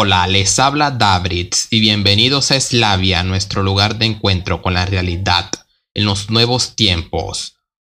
Hola, les habla Davritz y bienvenidos a Eslavia, nuestro lugar de encuentro con la realidad en los nuevos tiempos.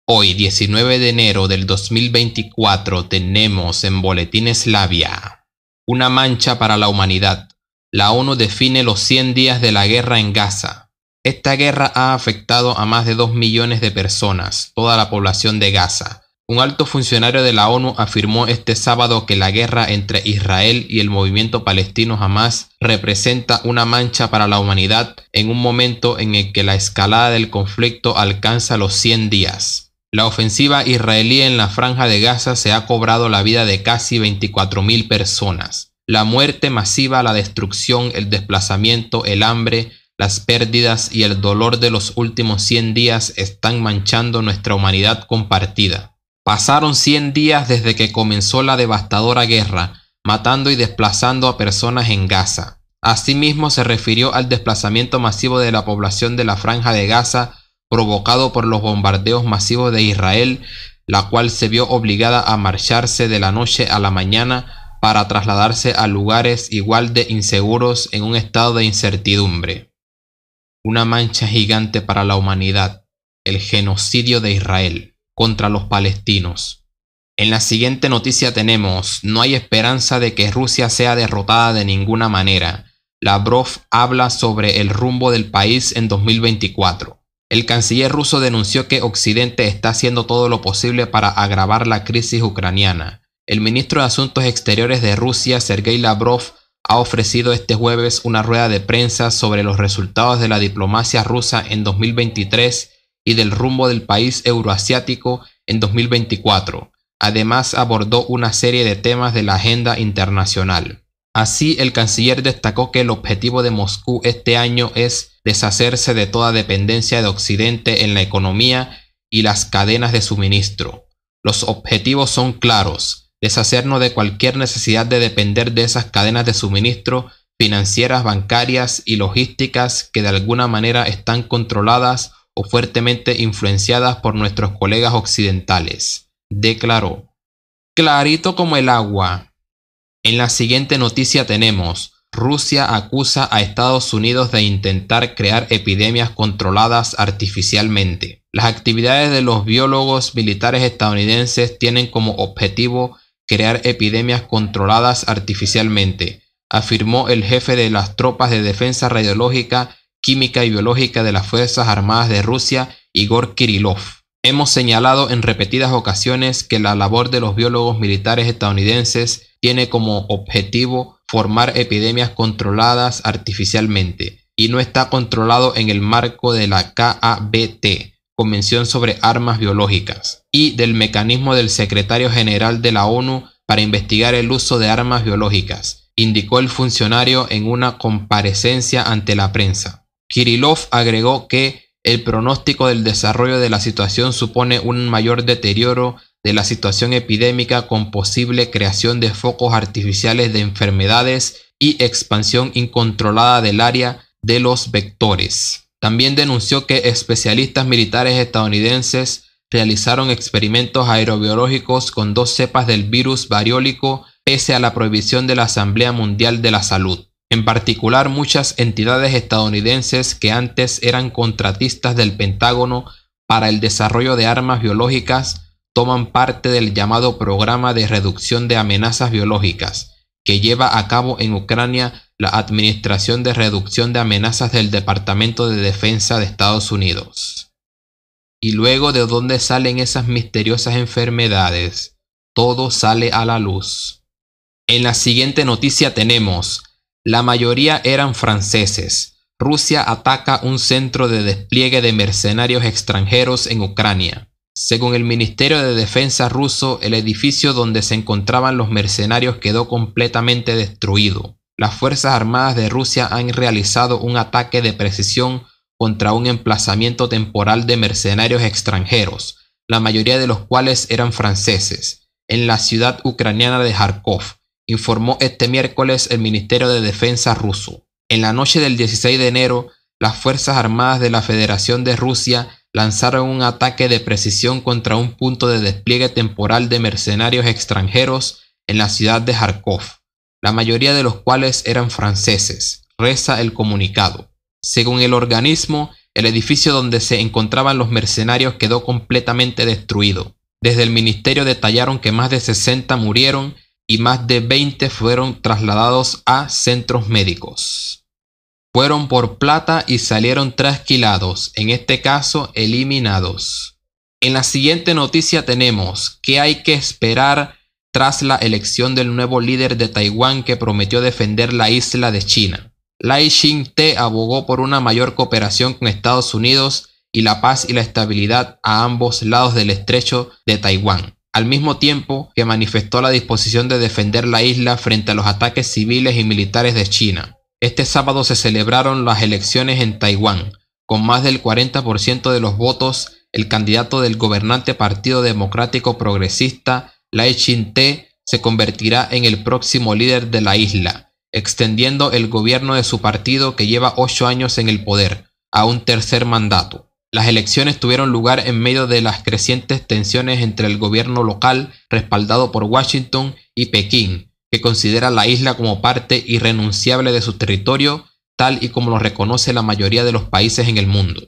Hoy, 19 de enero del 2024, tenemos en Boletín Eslavia una mancha para la humanidad. La ONU define los 100 días de la guerra en Gaza. Esta guerra ha afectado a más de 2 millones de personas, toda la población de Gaza, un alto funcionario de la ONU afirmó este sábado que la guerra entre Israel y el movimiento palestino Hamas representa una mancha para la humanidad en un momento en el que la escalada del conflicto alcanza los 100 días. La ofensiva israelí en la franja de Gaza se ha cobrado la vida de casi 24.000 personas. La muerte masiva, la destrucción, el desplazamiento, el hambre, las pérdidas y el dolor de los últimos 100 días están manchando nuestra humanidad compartida. Pasaron 100 días desde que comenzó la devastadora guerra, matando y desplazando a personas en Gaza. Asimismo se refirió al desplazamiento masivo de la población de la franja de Gaza provocado por los bombardeos masivos de Israel, la cual se vio obligada a marcharse de la noche a la mañana para trasladarse a lugares igual de inseguros en un estado de incertidumbre. Una mancha gigante para la humanidad, el genocidio de Israel contra los palestinos. En la siguiente noticia tenemos, no hay esperanza de que Rusia sea derrotada de ninguna manera. Lavrov habla sobre el rumbo del país en 2024. El canciller ruso denunció que Occidente está haciendo todo lo posible para agravar la crisis ucraniana. El ministro de Asuntos Exteriores de Rusia, Sergei Lavrov, ha ofrecido este jueves una rueda de prensa sobre los resultados de la diplomacia rusa en 2023 y del rumbo del país euroasiático en 2024. Además, abordó una serie de temas de la agenda internacional. Así, el canciller destacó que el objetivo de Moscú este año es deshacerse de toda dependencia de Occidente en la economía y las cadenas de suministro. Los objetivos son claros, deshacernos de cualquier necesidad de depender de esas cadenas de suministro financieras, bancarias y logísticas que de alguna manera están controladas fuertemente influenciadas por nuestros colegas occidentales, declaró. Clarito como el agua. En la siguiente noticia tenemos, Rusia acusa a Estados Unidos de intentar crear epidemias controladas artificialmente. Las actividades de los biólogos militares estadounidenses tienen como objetivo crear epidemias controladas artificialmente, afirmó el jefe de las tropas de defensa radiológica química y biológica de las Fuerzas Armadas de Rusia, Igor Kirillov. Hemos señalado en repetidas ocasiones que la labor de los biólogos militares estadounidenses tiene como objetivo formar epidemias controladas artificialmente y no está controlado en el marco de la KABT, Convención sobre Armas Biológicas, y del mecanismo del secretario general de la ONU para investigar el uso de armas biológicas, indicó el funcionario en una comparecencia ante la prensa. Kirillov agregó que el pronóstico del desarrollo de la situación supone un mayor deterioro de la situación epidémica con posible creación de focos artificiales de enfermedades y expansión incontrolada del área de los vectores. También denunció que especialistas militares estadounidenses realizaron experimentos aerobiológicos con dos cepas del virus variólico pese a la prohibición de la Asamblea Mundial de la Salud en particular muchas entidades estadounidenses que antes eran contratistas del Pentágono para el desarrollo de armas biológicas toman parte del llamado Programa de Reducción de Amenazas Biológicas, que lleva a cabo en Ucrania la Administración de Reducción de Amenazas del Departamento de Defensa de Estados Unidos. Y luego de dónde salen esas misteriosas enfermedades, todo sale a la luz. En la siguiente noticia tenemos la mayoría eran franceses. Rusia ataca un centro de despliegue de mercenarios extranjeros en Ucrania. Según el Ministerio de Defensa ruso, el edificio donde se encontraban los mercenarios quedó completamente destruido. Las Fuerzas Armadas de Rusia han realizado un ataque de precisión contra un emplazamiento temporal de mercenarios extranjeros, la mayoría de los cuales eran franceses, en la ciudad ucraniana de Kharkov informó este miércoles el Ministerio de Defensa ruso. En la noche del 16 de enero, las Fuerzas Armadas de la Federación de Rusia lanzaron un ataque de precisión contra un punto de despliegue temporal de mercenarios extranjeros en la ciudad de Kharkov, la mayoría de los cuales eran franceses, reza el comunicado. Según el organismo, el edificio donde se encontraban los mercenarios quedó completamente destruido. Desde el ministerio detallaron que más de 60 murieron y más de 20 fueron trasladados a centros médicos. Fueron por plata y salieron trasquilados, en este caso eliminados. En la siguiente noticia tenemos que hay que esperar tras la elección del nuevo líder de Taiwán que prometió defender la isla de China. Lai Ching-te abogó por una mayor cooperación con Estados Unidos y la paz y la estabilidad a ambos lados del estrecho de Taiwán al mismo tiempo que manifestó la disposición de defender la isla frente a los ataques civiles y militares de China. Este sábado se celebraron las elecciones en Taiwán. Con más del 40% de los votos, el candidato del gobernante Partido Democrático Progresista, Lai Ching-te, se convertirá en el próximo líder de la isla, extendiendo el gobierno de su partido que lleva ocho años en el poder, a un tercer mandato. Las elecciones tuvieron lugar en medio de las crecientes tensiones entre el gobierno local, respaldado por Washington, y Pekín, que considera la isla como parte irrenunciable de su territorio, tal y como lo reconoce la mayoría de los países en el mundo.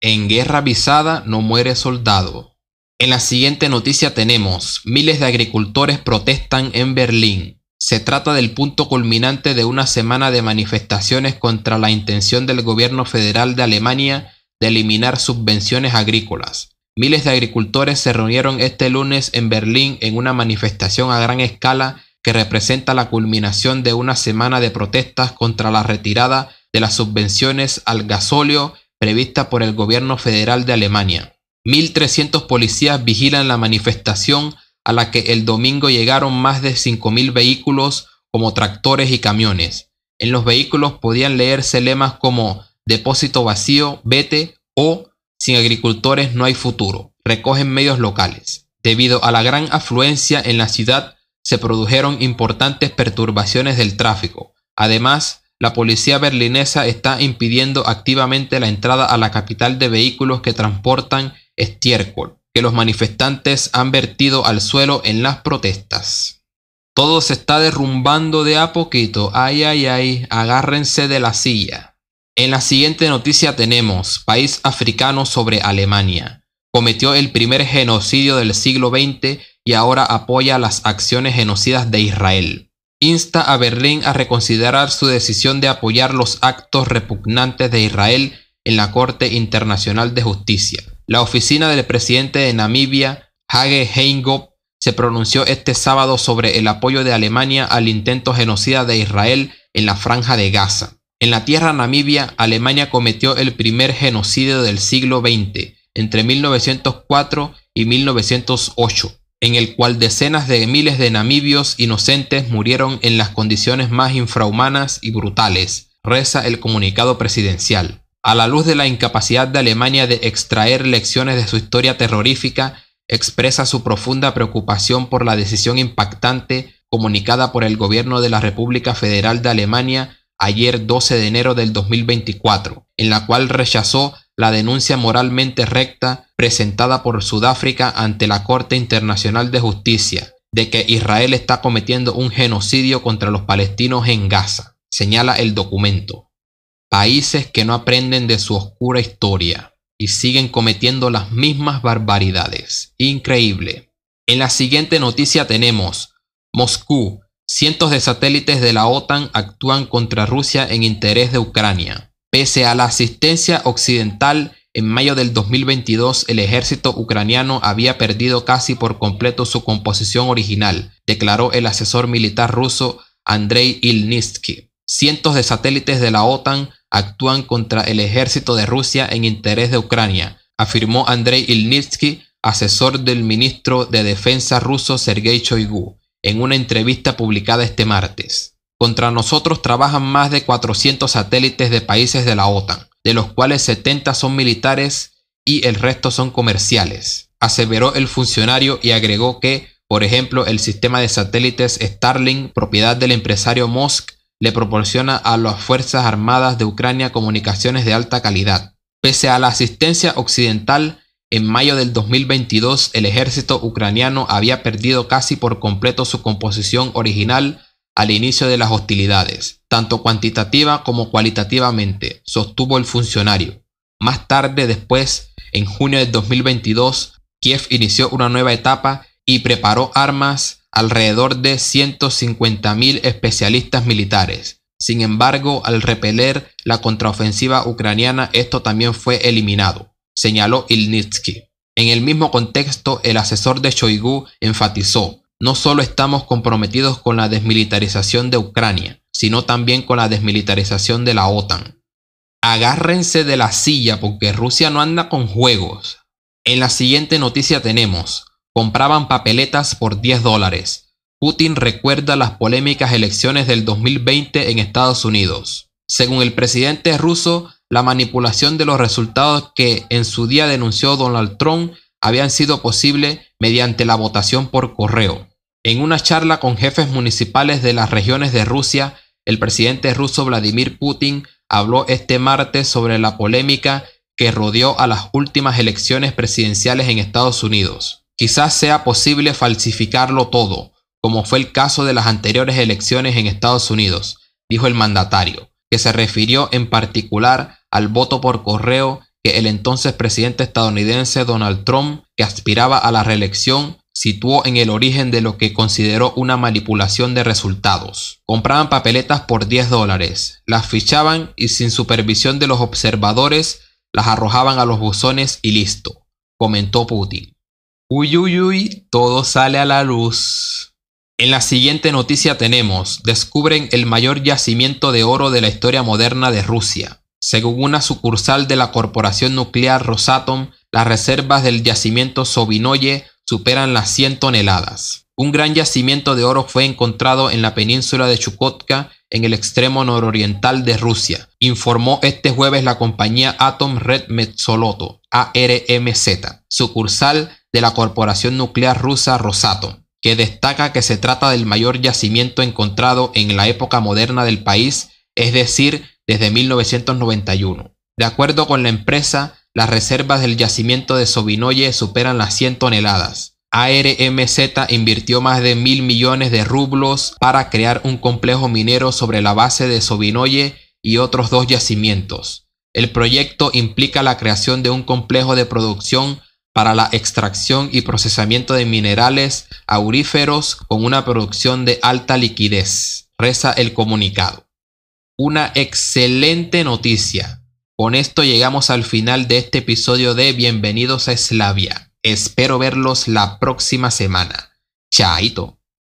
En guerra avisada no muere soldado. En la siguiente noticia tenemos, miles de agricultores protestan en Berlín. Se trata del punto culminante de una semana de manifestaciones contra la intención del gobierno federal de Alemania de eliminar subvenciones agrícolas. Miles de agricultores se reunieron este lunes en Berlín en una manifestación a gran escala que representa la culminación de una semana de protestas contra la retirada de las subvenciones al gasóleo prevista por el gobierno federal de Alemania. 1.300 policías vigilan la manifestación a la que el domingo llegaron más de 5.000 vehículos como tractores y camiones. En los vehículos podían leerse lemas como depósito vacío, vete o sin agricultores no hay futuro, recogen medios locales. Debido a la gran afluencia en la ciudad, se produjeron importantes perturbaciones del tráfico. Además, la policía berlinesa está impidiendo activamente la entrada a la capital de vehículos que transportan estiércol, que los manifestantes han vertido al suelo en las protestas. Todo se está derrumbando de a poquito. Ay, ay, ay, agárrense de la silla. En la siguiente noticia tenemos país africano sobre Alemania. Cometió el primer genocidio del siglo XX y ahora apoya las acciones genocidas de Israel. Insta a Berlín a reconsiderar su decisión de apoyar los actos repugnantes de Israel en la Corte Internacional de Justicia. La oficina del presidente de Namibia, Hage Heingop, se pronunció este sábado sobre el apoyo de Alemania al intento genocida de Israel en la franja de Gaza. En la tierra Namibia, Alemania cometió el primer genocidio del siglo XX, entre 1904 y 1908, en el cual decenas de miles de namibios inocentes murieron en las condiciones más infrahumanas y brutales, reza el comunicado presidencial. A la luz de la incapacidad de Alemania de extraer lecciones de su historia terrorífica, expresa su profunda preocupación por la decisión impactante comunicada por el gobierno de la República Federal de Alemania ayer 12 de enero del 2024, en la cual rechazó la denuncia moralmente recta presentada por Sudáfrica ante la Corte Internacional de Justicia de que Israel está cometiendo un genocidio contra los palestinos en Gaza, señala el documento. Países que no aprenden de su oscura historia y siguen cometiendo las mismas barbaridades. Increíble. En la siguiente noticia tenemos Moscú Cientos de satélites de la OTAN actúan contra Rusia en interés de Ucrania. Pese a la asistencia occidental, en mayo del 2022 el ejército ucraniano había perdido casi por completo su composición original, declaró el asesor militar ruso Andrei Ilnitsky. Cientos de satélites de la OTAN actúan contra el ejército de Rusia en interés de Ucrania, afirmó Andrei Ilnitsky, asesor del ministro de Defensa ruso Sergei Shoigu en una entrevista publicada este martes. Contra nosotros trabajan más de 400 satélites de países de la OTAN, de los cuales 70 son militares y el resto son comerciales, aseveró el funcionario y agregó que, por ejemplo, el sistema de satélites Starlink, propiedad del empresario mosk le proporciona a las Fuerzas Armadas de Ucrania comunicaciones de alta calidad. Pese a la asistencia occidental, en mayo del 2022, el ejército ucraniano había perdido casi por completo su composición original al inicio de las hostilidades, tanto cuantitativa como cualitativamente, sostuvo el funcionario. Más tarde, después, en junio del 2022, Kiev inició una nueva etapa y preparó armas alrededor de 150.000 especialistas militares. Sin embargo, al repeler la contraofensiva ucraniana, esto también fue eliminado señaló Ilnitsky. En el mismo contexto, el asesor de Shoigu enfatizó, no solo estamos comprometidos con la desmilitarización de Ucrania, sino también con la desmilitarización de la OTAN. Agárrense de la silla porque Rusia no anda con juegos. En la siguiente noticia tenemos, compraban papeletas por 10 dólares. Putin recuerda las polémicas elecciones del 2020 en Estados Unidos. Según el presidente ruso, la manipulación de los resultados que en su día denunció Donald Trump habían sido posible mediante la votación por correo. En una charla con jefes municipales de las regiones de Rusia, el presidente ruso Vladimir Putin habló este martes sobre la polémica que rodeó a las últimas elecciones presidenciales en Estados Unidos. Quizás sea posible falsificarlo todo, como fue el caso de las anteriores elecciones en Estados Unidos, dijo el mandatario, que se refirió en particular al voto por correo que el entonces presidente estadounidense Donald Trump, que aspiraba a la reelección, situó en el origen de lo que consideró una manipulación de resultados. Compraban papeletas por 10 dólares, las fichaban y sin supervisión de los observadores las arrojaban a los buzones y listo, comentó Putin. Uy, uy, uy, todo sale a la luz. En la siguiente noticia tenemos, descubren el mayor yacimiento de oro de la historia moderna de Rusia. Según una sucursal de la corporación nuclear Rosatom, las reservas del yacimiento Sobinoye superan las 100 toneladas. Un gran yacimiento de oro fue encontrado en la península de Chukotka, en el extremo nororiental de Rusia, informó este jueves la compañía Atom Red Metzoloto, ARMZ, sucursal de la corporación nuclear rusa Rosatom, que destaca que se trata del mayor yacimiento encontrado en la época moderna del país, es decir, desde 1991. De acuerdo con la empresa, las reservas del yacimiento de Sobinoye superan las 100 toneladas. ARMZ invirtió más de mil millones de rublos para crear un complejo minero sobre la base de Sobinoye y otros dos yacimientos. El proyecto implica la creación de un complejo de producción para la extracción y procesamiento de minerales auríferos con una producción de alta liquidez, reza el comunicado una excelente noticia. Con esto llegamos al final de este episodio de Bienvenidos a Eslavia. Espero verlos la próxima semana. Chaito.